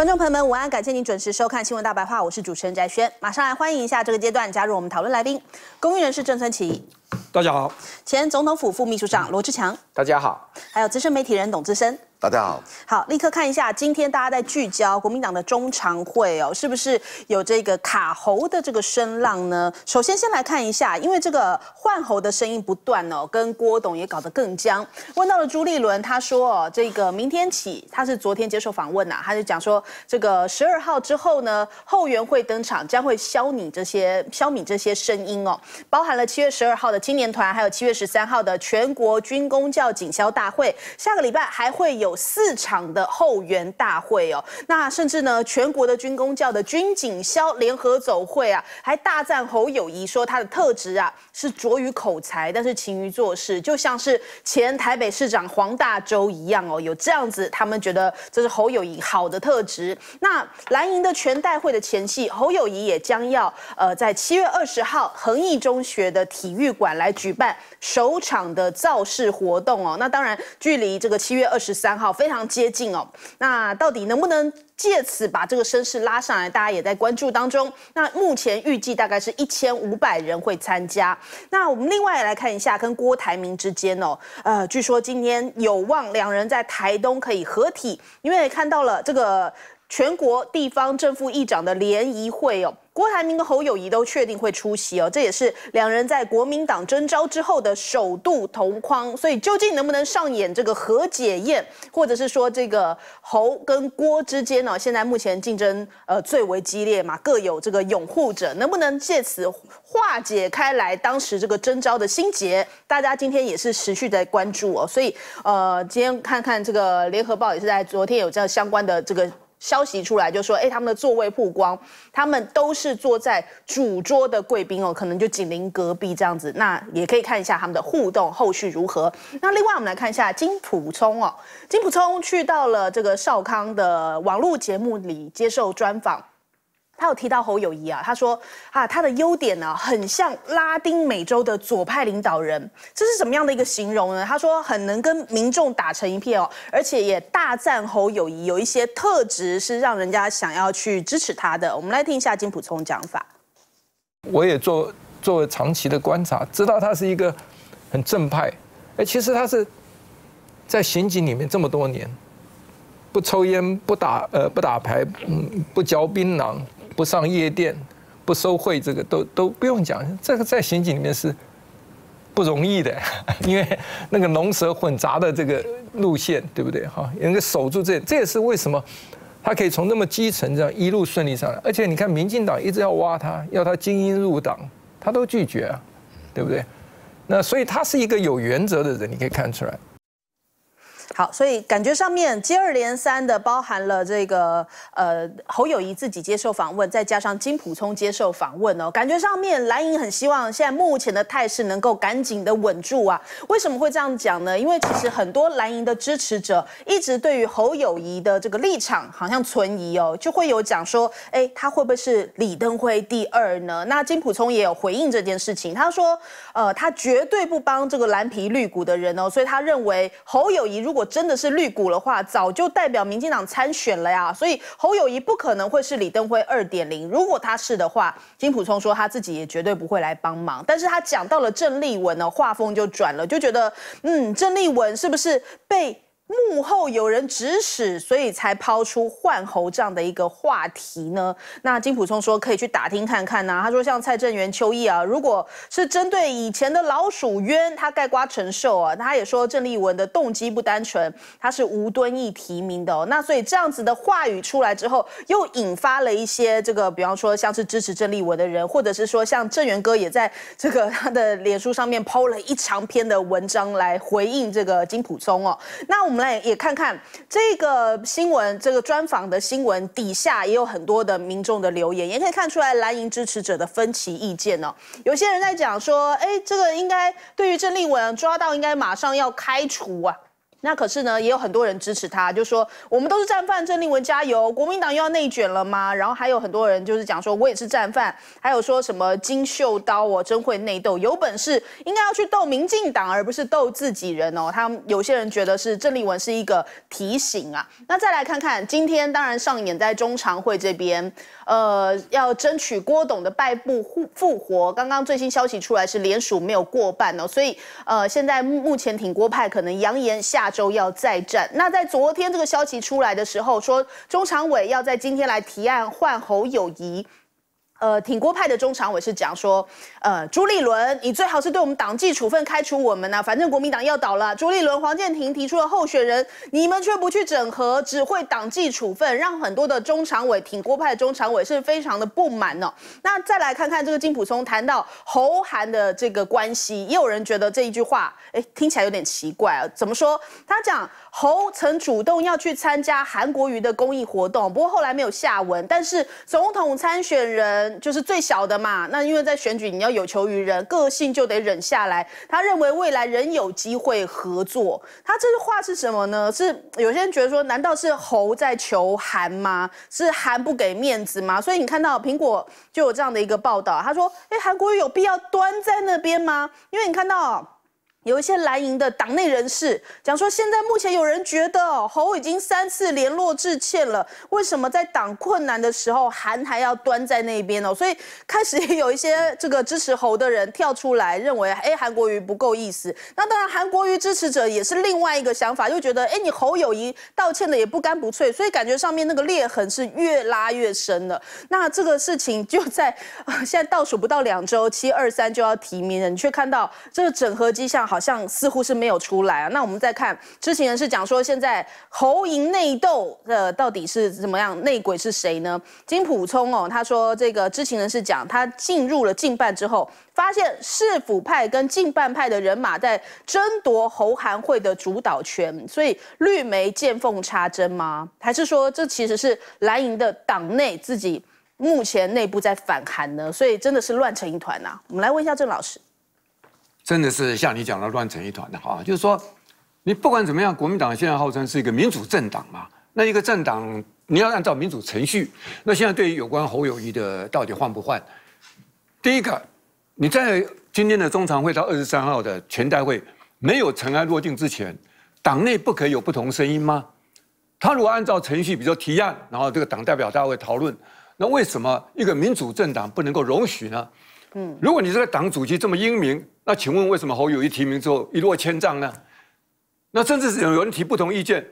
观众朋友们，午安！感谢您准时收看《新闻大白话》，我是主持人翟轩。马上来欢迎一下这个阶段加入我们讨论来宾。公民人士郑春奇，大家好；前总统府副秘书长罗志强，大家好；还有资深媒体人董志深。大家好。好，立刻看一下今天大家在聚焦国民党的中常会哦，是不是有这个卡喉的这个声浪呢？首先先来看一下，因为这个换喉的声音不断哦，跟郭董也搞得更僵。问到了朱立伦，他说哦，这个明天起，他是昨天接受访问呐，他就讲说，这个十二号之后呢，后援会登场将会消弭这些消弭这些声音哦。包含了七月十二号的青年团，还有七月十三号的全国军公教警消大会，下个礼拜还会有四场的后援大会哦。那甚至呢，全国的军公教的军警消联合走会啊，还大赞侯友谊，说他的特质啊是拙于口才，但是勤于做事，就像是前台北市长黄大洲一样哦，有这样子，他们觉得这是侯友谊好的特质。那蓝营的全代会的前夕，侯友谊也将要呃在七月二十号横毅。中学的体育馆来举办首场的造势活动哦，那当然距离这个七月二十三号非常接近哦。那到底能不能借此把这个声势拉上来？大家也在关注当中。那目前预计大概是一千五百人会参加。那我们另外来看一下，跟郭台铭之间哦，呃，据说今天有望两人在台东可以合体，因为看到了这个全国地方政府议长的联谊会哦。郭台铭跟侯友谊都确定会出席哦，这也是两人在国民党征召之后的首度同框，所以究竟能不能上演这个和解宴，或者是说这个侯跟郭之间呢，现在目前竞争呃最为激烈嘛，各有这个拥护者，能不能借此化解开来当时这个征召的心结？大家今天也是持续在关注哦，所以呃，今天看看这个联合报也是在昨天有这相关的这个。消息出来就说，哎，他们的座位曝光，他们都是坐在主桌的贵宾哦，可能就紧邻隔壁这样子。那也可以看一下他们的互动后续如何。那另外我们来看一下金普聪哦，金普聪去到了这个少康的网络节目里接受专访。他有提到侯友谊啊，他说啊，他的优点呢，很像拉丁美洲的左派领导人，这是什么样的一个形容呢？他说很能跟民众打成一片哦，而且也大赞侯友谊有一些特质是让人家想要去支持他的。我们来听一下金普聪讲法。我也做做长期的观察，知道他是一个很正派。哎，其实他是在刑警里面这么多年，不抽烟，不打呃不打牌，嗯，不嚼槟榔。不上夜店，不收贿，这个都都不用讲，这个在刑警里面是不容易的，因为那个龙蛇混杂的这个路线，对不对？哈，能够守住这，这也是为什么他可以从那么基层这样一路顺利上来。而且你看，民进党一直要挖他，要他精英入党，他都拒绝啊，对不对？那所以他是一个有原则的人，你可以看出来。好，所以感觉上面接二连三的包含了这个呃侯友谊自己接受访问，再加上金普聪接受访问哦，感觉上面蓝营很希望现在目前的态势能够赶紧的稳住啊。为什么会这样讲呢？因为其实很多蓝营的支持者一直对于侯友谊的这个立场好像存疑哦，就会有讲说，哎，他会不会是李登辉第二呢？那金普聪也有回应这件事情，他说，呃，他绝对不帮这个蓝皮绿骨的人哦，所以他认为侯友谊如果真的是绿股的话，早就代表民进党参选了呀，所以侯友谊不可能会是李登辉二点零。如果他是的话，金普聪说他自己也绝对不会来帮忙。但是他讲到了郑丽文呢，画风就转了，就觉得嗯，郑丽文是不是被？幕后有人指使，所以才抛出换猴这样的一个话题呢。那金普聪说可以去打听看看呢。他说像蔡正元、邱毅啊，如果是针对以前的老鼠冤，他盖瓜成受啊。他也说郑丽文的动机不单纯，他是无端意提名的哦。那所以这样子的话语出来之后，又引发了一些这个，比方说像是支持郑丽文的人，或者是说像郑元哥也在这个他的脸书上面抛了一长篇的文章来回应这个金普聪哦。那我们。来也看看这个新闻，这个专访的新闻底下也有很多的民众的留言，也可以看出来蓝营支持者的分歧意见哦。有些人在讲说，哎，这个应该对于郑丽文抓到，应该马上要开除啊。那可是呢，也有很多人支持他，就说我们都是战犯，郑丽文加油！国民党又要内卷了吗？然后还有很多人就是讲说，我也是战犯，还有说什么金秀刀哦，真会内斗，有本事应该要去斗民进党，而不是斗自己人哦。他们有些人觉得是郑丽文是一个提醒啊。那再来看看今天，当然上演在中常会这边，呃，要争取郭董的败部复复活。刚刚最新消息出来是联署没有过半哦，所以呃，现在目前挺郭派可能扬言下。周要再战。那在昨天这个消息出来的时候，说中常委要在今天来提案换侯友谊。呃，挺郭派的中常委是讲说，呃，朱立伦，你最好是对我们党纪处分开除我们呐，反正国民党要倒了。朱立伦、黄建廷提出了候选人，你们却不去整合，只会党纪处分，让很多的中常委、挺郭派的中常委是非常的不满呢。那再来看看这个金普松谈到侯韩的这个关系，也有人觉得这一句话，哎，听起来有点奇怪啊。怎么说？他讲侯曾主动要去参加韩国瑜的公益活动，不过后来没有下文。但是总统参选人。就是最小的嘛，那因为在选举你要有求于人，个性就得忍下来。他认为未来仍有机会合作，他这句话是什么呢？是有些人觉得说，难道是侯在求韩吗？是韩不给面子吗？所以你看到苹果就有这样的一个报道，他说：“哎，韩国有必要端在那边吗？”因为你看到。有一些蓝营的党内人士讲说，现在目前有人觉得，侯已经三次联络致歉了，为什么在党困难的时候，韩还要端在那边哦？所以开始也有一些这个支持侯的人跳出来，认为，哎，韩国瑜不够意思。那当然，韩国瑜支持者也是另外一个想法，就觉得，哎，你侯友谊道歉的也不干不脆，所以感觉上面那个裂痕是越拉越深了。那这个事情就在现在倒数不到两周，七二三就要提名了，你却看到这个整合迹象。好像似乎是没有出来啊，那我们再看，知情人士讲说，现在侯营内斗的到底是怎么样，内鬼是谁呢？金普聪哦，他说这个知情人士讲，他进入了近办之后，发现市府派跟近办派的人马在争夺侯韩会的主导权，所以绿媒见缝插针吗？还是说这其实是蓝营的党内自己目前内部在反韩呢？所以真的是乱成一团呐。我们来问一下郑老师。真的是像你讲的乱成一团的哈，就是说，你不管怎么样，国民党现在号称是一个民主政党嘛，那一个政党你要按照民主程序，那现在对于有关侯友谊的到底换不换，第一个，你在今天的中常会到二十三号的全代会没有尘埃落定之前，党内不可以有不同声音吗？他如果按照程序，比如说提案，然后这个党代表大会讨论，那为什么一个民主政党不能够容许呢？嗯，如果你这个党主席这么英明，那请问为什么侯友谊提名之后一落千丈呢？那甚至是有人提不同意见，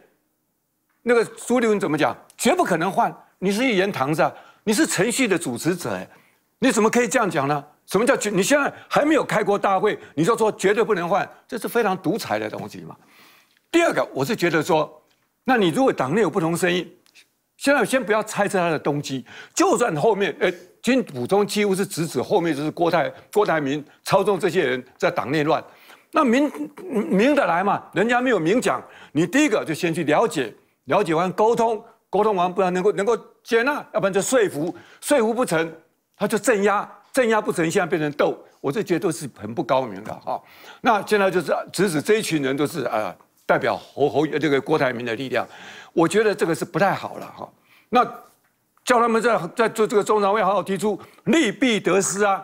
那个朱立文怎么讲？绝不可能换，你是一言堂子，你是程序的主持者，你怎么可以这样讲呢？什么叫绝？你现在还没有开过大会，你就说绝对不能换，这是非常独裁的东西嘛？第二个，我是觉得说，那你如果党内有不同声音。现在先不要猜测他的动机，就算后面，哎，金普充几乎是直指后面就是郭台郭台铭操纵这些人在党内乱，那明明的来嘛，人家没有明讲，你第一个就先去了解，了解完沟通，沟通完，不然能够能够接纳，要不然就说服，说服不成，他就镇压，镇压不成，现在变成斗，我这绝对是很不高明的哈。那现在就是直指这一群人都是啊，代表侯侯这个郭台铭的力量。我觉得这个是不太好了哈。那叫他们在在做这个中常会好好提出利弊得失啊？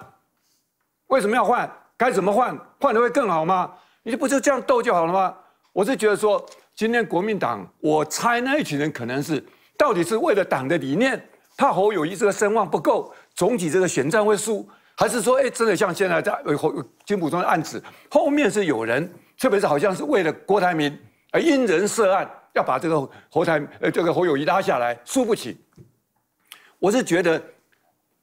为什么要换？该怎么换？换的会更好吗？你就不就这样斗就好了吗？我是觉得说，今天国民党，我猜那一群人可能是到底是为了党的理念，怕侯友谊这个声望不够，总体这个选战会输，还是说，哎，真的像现在在侯金普中案子后面是有人，特别是好像是为了郭台铭而因人涉案。要把这个侯台呃这个侯友谊拉下来，输不起。我是觉得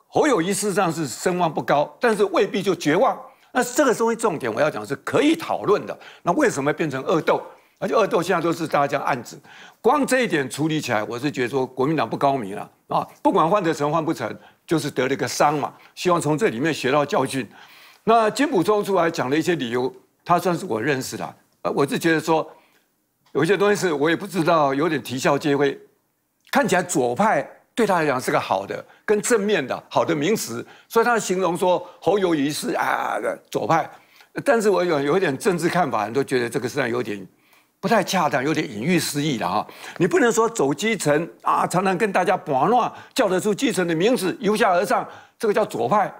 侯友谊事实上是声望不高，但是未必就绝望。那这个东西重点，我要讲是可以讨论的。那为什么变成恶斗？而且恶斗现在都是大家这样暗光这一点处理起来，我是觉得说国民党不高明了啊。不管换得成换不成，就是得了一个伤嘛。希望从这里面学到教训。那金浦中出来讲了一些理由，他算是我认识的。呃，我是觉得说。有一些东西是我也不知道，有点啼笑皆非。看起来左派对他来讲是个好的、跟正面的好的名词，所以他形容说“侯友谊是啊的左派”。但是我有有一点政治看法，人都觉得这个事上有点不太恰当，有点隐喻失意了哈。你不能说走基层啊，常常跟大家拌乱，叫得出基层的名字，由下而上，这个叫左派。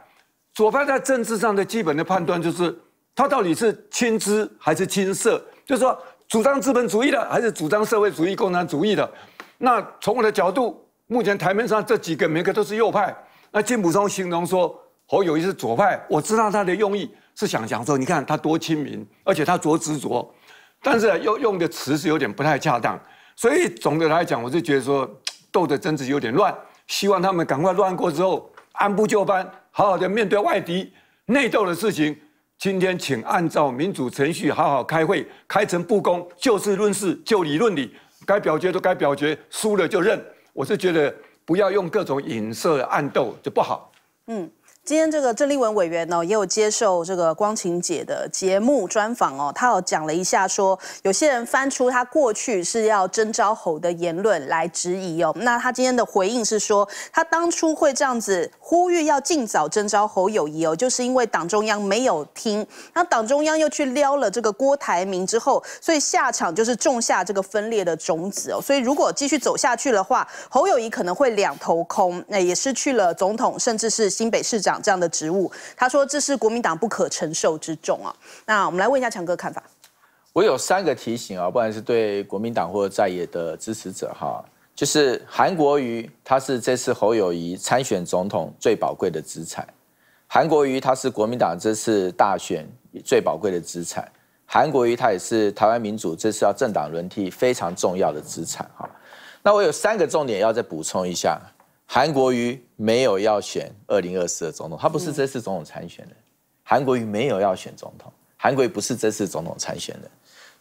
左派在政治上的基本的判断就是，他到底是亲资还是亲社，就是说。主张资本主义的，还是主张社会主义、共产主义的？那从我的角度，目前台面上这几个，每个都是右派。那金普松形容说：“侯友谊是左派。”我知道他的用意是想讲说，你看他多亲民，而且他多执着，但是用用的词是有点不太恰当。所以总的来讲，我是觉得说，斗的争执有点乱，希望他们赶快乱过之后，按部就班，好好的面对外敌内斗的事情。今天请按照民主程序好好开会，开诚布公，就事论事，就理论理，该表决就该表决，输了就认。我是觉得不要用各种影射暗斗就不好。嗯。今天这个郑丽文委员呢，也有接受这个光晴姐的节目专访哦，她有讲了一下，说有些人翻出他过去是要征召侯的言论来质疑哦，那他今天的回应是说，他当初会这样子呼吁要尽早征召侯友谊哦，就是因为党中央没有听，那党中央又去撩了这个郭台铭之后，所以下场就是种下这个分裂的种子哦，所以如果继续走下去的话，侯友谊可能会两头空，那也失去了总统，甚至是新北市长。这样的职务，他说这是国民党不可承受之重啊。那我们来问一下强哥看法。我有三个提醒啊，不管是对国民党或在野的支持者哈，就是韩国瑜他是这次侯友谊参选总统最宝贵的资产，韩国瑜他是国民党这次大选最宝贵的资产，韩国瑜他也是台湾民主这次要政党轮替非常重要的资产哈。那我有三个重点要再补充一下。韩国瑜没有要选二零二四的总统，他不是这次总统参选的。韩国瑜没有要选总统，韩国瑜不是这次总统参选的。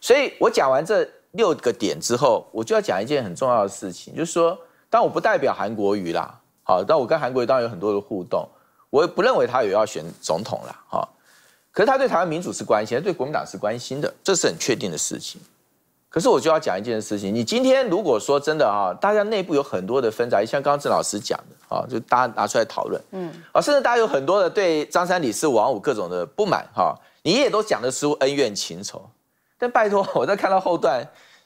所以我讲完这六个点之后，我就要讲一件很重要的事情，就是说，但我不代表韩国瑜啦。好，但我跟韩国瑜当然有很多的互动，我也不认为他有要选总统啦。好，可是他对台湾民主是关心，他对国民党是关心的，这是很确定的事情。可是我就要讲一件事情，你今天如果说真的啊，大家内部有很多的纷杂，像刚刚郑老师讲的啊，就大家拿出来讨论，嗯，啊，甚至大家有很多的对张三李四王五各种的不满哈，你也都讲的是恩怨情仇，但拜托，我在看到后段，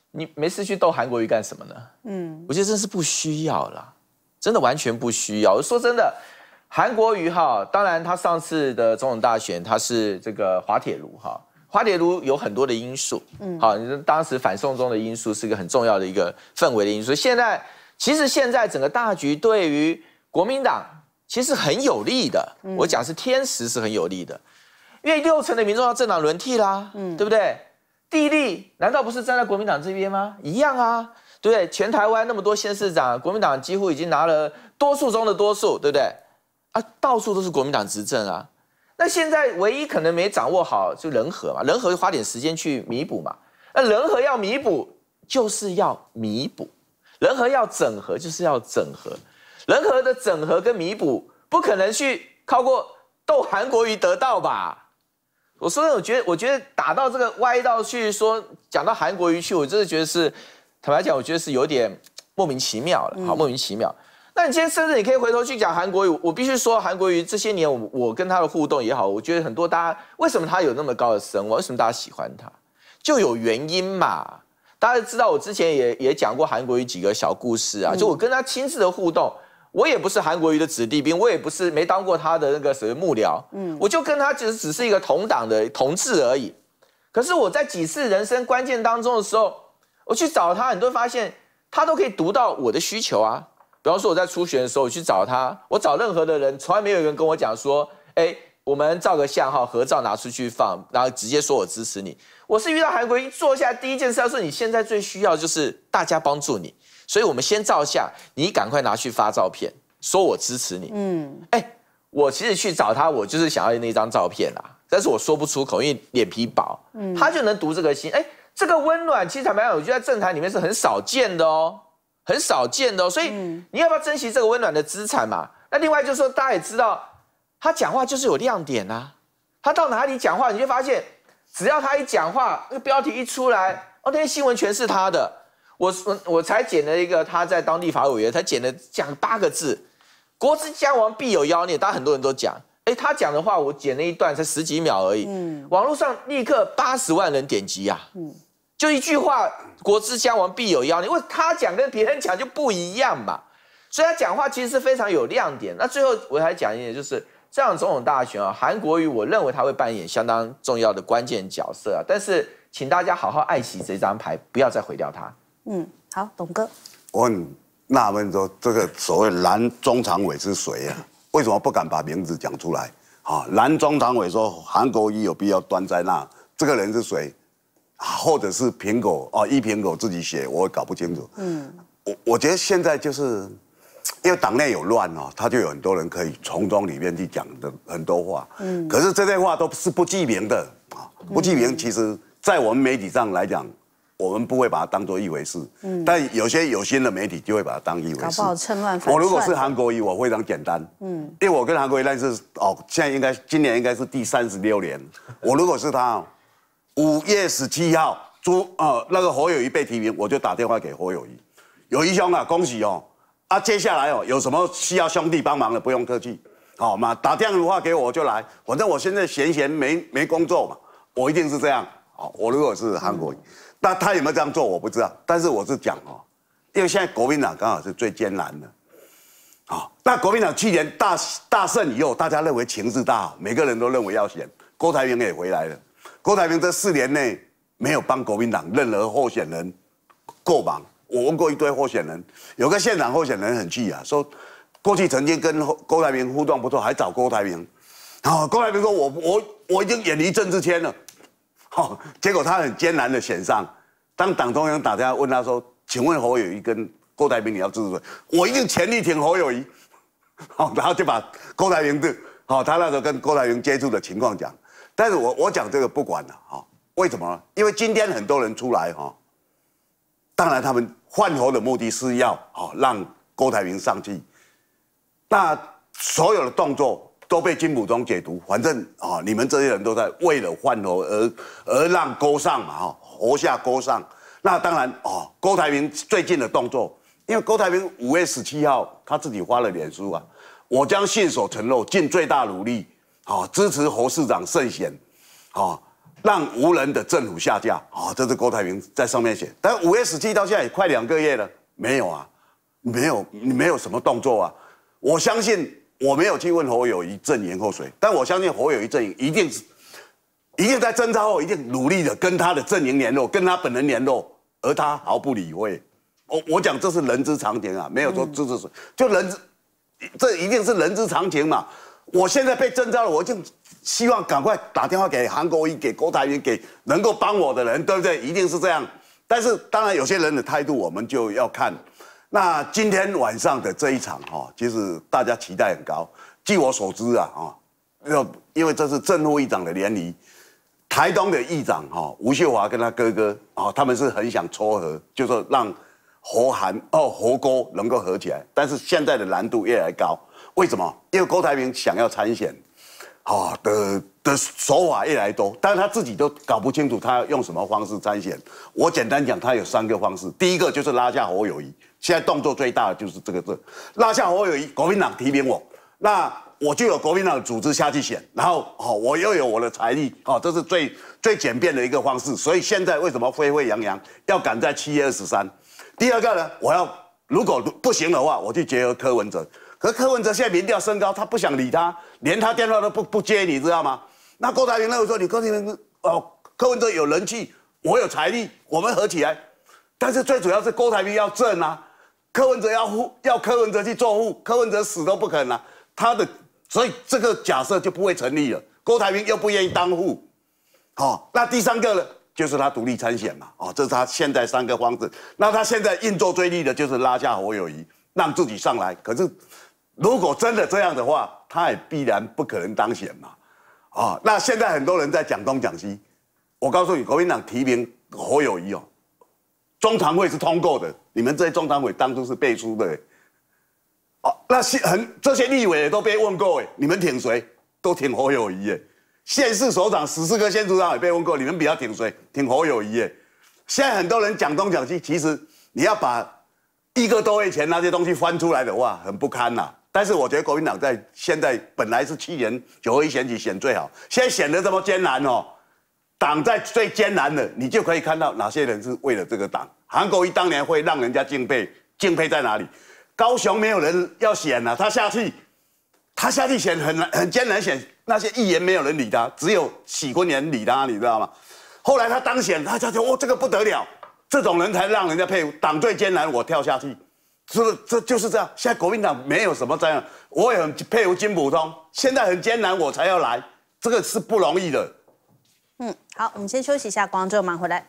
你没事去斗韩国瑜干什么呢？嗯，我觉得真是不需要了，真的完全不需要。说真的，韩国瑜哈，当然他上次的总统大选他是这个滑铁卢哈。花铁炉有很多的因素，嗯，好，你说当时反送中的因素是一个很重要的一个氛围的因素。现在其实现在整个大局对于国民党其实很有利的，我讲是天时是很有利的，因为六成的民众要政党轮替啦，嗯，对不对？地利难道不是站在国民党这边吗？一样啊，对不对？全台湾那么多县市长，国民党几乎已经拿了多数中的多数，对不对？啊，到处都是国民党执政啊。那现在唯一可能没掌握好就人和嘛，人和花点时间去弥补嘛。那人和要弥补就是要弥补，人和要整合就是要整合，人和的整合跟弥补不可能去靠过斗韩国瑜得到吧？我说我觉得，我觉得打到这个歪道去说讲到韩国瑜去，我真的觉得是，坦白讲，我觉得是有点莫名其妙了，好莫名其妙。那你今天生日，你可以回头去讲韩国瑜。我必须说，韩国瑜这些年，我我跟他的互动也好，我觉得很多。大家为什么他有那么高的声望？为什么大家喜欢他？就有原因嘛。大家知道，我之前也也讲过韩国瑜几个小故事啊。就我跟他亲自的互动，我也不是韩国瑜的子弟兵，我也不是没当过他的那个什么幕僚。嗯，我就跟他只只是一个同党的同志而已。可是我在几次人生关键当中的时候，我去找他，你会发现他都可以读到我的需求啊。比方说我在初选的时候，我去找他，我找任何的人，从来没有人跟我讲说，哎，我们照个相，哈，合照拿出去放，然后直接说我支持你。我是遇到韩国一坐下第一件事，要说你现在最需要就是大家帮助你，所以我们先照相，你赶快拿去发照片，说我支持你。嗯，哎，我其实去找他，我就是想要那一张照片啦，但是我说不出口，因为脸皮薄，嗯，他就能读这个心，哎，这个温暖其实台湾，我觉得在政坛里面是很少见的哦。很少见的，所以你要不要珍惜这个温暖的资产嘛？那另外就是说，大家也知道，他讲话就是有亮点啊。他到哪里讲话，你就发现，只要他一讲话，那个标题一出来，哦，那些新闻全是他的。我我我才剪了一个，他在当地法委员才剪了讲八个字：国之将亡，必有妖孽。大家很多人都讲，哎，他讲的话，我剪了一段，才十几秒而已。嗯。网络上立刻八十万人点击呀。嗯。就一句话，国之将亡，必有妖你为他讲跟别人讲就不一样嘛？所以他讲话其实是非常有亮点。那最后我还讲一点，就是这样总统大选啊，韩国瑜我认为他会扮演相当重要的关键角色啊。但是请大家好好爱惜这张牌，不要再毁掉它。嗯，好，董哥，我很纳闷说，这个所谓蓝中常委是谁啊？为什么不敢把名字讲出来？啊，蓝中常委说韩国瑜有必要端在那，这个人是谁？或者是苹果哦，一苹果自己写，我也搞不清楚。嗯，我我觉得现在就是，因为党内有乱哦，他就有很多人可以从中里面去讲的很多话。嗯，可是这些话都是不记名的啊，不记名，其实在我们媒体上来讲，我们不会把它当做一回事。嗯，但有些有心的媒体就会把它当一回事。搞不好趁乱反我如果是韩国瑜，我非常简单。嗯，因为我跟韩国瑜那是哦，现在应该今年应该是第三十六年。我如果是他。五月十七号，朱呃那个侯友谊被提名，我就打电话给侯友谊，友谊兄啊，恭喜哦！啊，接下来哦，有什么需要兄弟帮忙的，不用客气，好嘛，打电话给我我就来，反正我现在闲闲没没工作嘛，我一定是这样。好，我如果是韩国瑜，那他有没有这样做，我不知道，但是我是讲哦，因为现在国民党刚好是最艰难的，好，那国民党去年大大胜以后，大家认为情势大好，每个人都认为要选，郭台铭也回来了。郭台铭这四年内没有帮国民党任何候选人过榜。我问过一堆候选人，有个县长候选人很气啊，说过去曾经跟郭台铭互动不错，还找郭台铭，然后郭台铭说：“我我我已经远离政治圈了。”好，结果他很艰难的选上。当党中央打电话问他说：“请问侯友谊跟郭台铭你要支持谁？”我一定全力挺侯友谊。好，然后就把郭台铭的，好他那时候跟郭台铭接触的情况讲。但是我我讲这个不管了哈，为什么呢？因为今天很多人出来哈，当然他们换头的目的是要哦、让郭台铭上去，那所有的动作都被金溥聪解读，反正啊你们这些人都在为了换头而而让郭上嘛哈，活下郭上，那当然哦，郭台铭最近的动作，因为郭台铭五月十七号他自己发了脸书啊，我将信守承诺，尽最大努力。好，支持侯市长胜选，好，让无人的政府下架，好，这是郭台铭在上面写。但五 S 七到现在也快两个月了，没有啊，没有，你没有什么动作啊？我相信我没有去问侯友谊阵营后谁，但我相信侯友谊阵营一定是一定在征召后，一定努力的跟他的阵营联络，跟他本人联络，而他毫不理会。我我讲这是人之常情啊，没有说支持谁，就人这一定是人之常情嘛。我现在被征召了，我就希望赶快打电话给韩国瑜、给郭台铭、给能够帮我的人，对不对？一定是这样。但是当然有些人的态度，我们就要看。那今天晚上的这一场哈，其实大家期待很高。据我所知啊啊，要因为这是正副议长的联谊，台东的议长哈吴秀华跟他哥哥啊，他们是很想撮合，就说让和韩哦和郭能够合起来，但是现在的难度越来越高。为什么？因为郭台铭想要参选，哈的的手法越来越多，但是他自己都搞不清楚他要用什么方式参选。我简单讲，他有三个方式。第一个就是拉下侯友谊，现在动作最大的就是这个这拉下侯友谊。国民党提名我，那我就有国民党组织下去选，然后哦我又有我的财力，哦这是最最简便的一个方式。所以现在为什么沸沸扬扬要赶在七月二十三？第二个呢，我要如果不行的话，我去结合柯文哲。可柯文哲现在民调升高，他不想理他，连他电话都不不接，你知道吗？那郭台铭那时说：“你郭台铭哦，柯文哲有人气，我有财力，我们合起来。”但是最主要是郭台铭要正啊，柯文哲要护，要柯文哲去做护，柯文哲死都不肯啊。他的所以这个假设就不会成立了。郭台铭又不愿意当护，好，那第三个呢，就是他独立参选嘛。哦，这是他现在三个方子。那他现在硬做最利的就是拉下侯友谊，让自己上来，可是。如果真的这样的话，他也必然不可能当选嘛，啊！那现在很多人在讲东讲西，我告诉你，国民党提名侯友谊哦，中常会是通过的，你们些中常委当初是背书的，哦，那些很这些立委也都被问过，哎，你们挺谁？都挺侯友谊，哎，县市首长、十四个县组长也被问过，你们比较挺谁？挺侯友谊，哎，现在很多人讲东讲西，其实你要把一个多月前那些东西翻出来的话，很不堪呐。但是我觉得国民党在现在本来是七年九一选举选最好，现在选得这么艰难哦，党在最艰难的，你就可以看到哪些人是为了这个党。韩国瑜当年会让人家敬佩，敬佩在哪里？高雄没有人要选了，他下去，他下去选很难，很艰难选。那些议员没有人理他，只有许国人理他，你知道吗？后来他当选，他就说哦，这个不得了，这种人才让人家佩服。党最艰难，我跳下去。这这就是这样，现在国民党没有什么这样，我也很佩服金普通。现在很艰难，我才要来，这个是不容易的。嗯，好，我们先休息一下，州马上回来。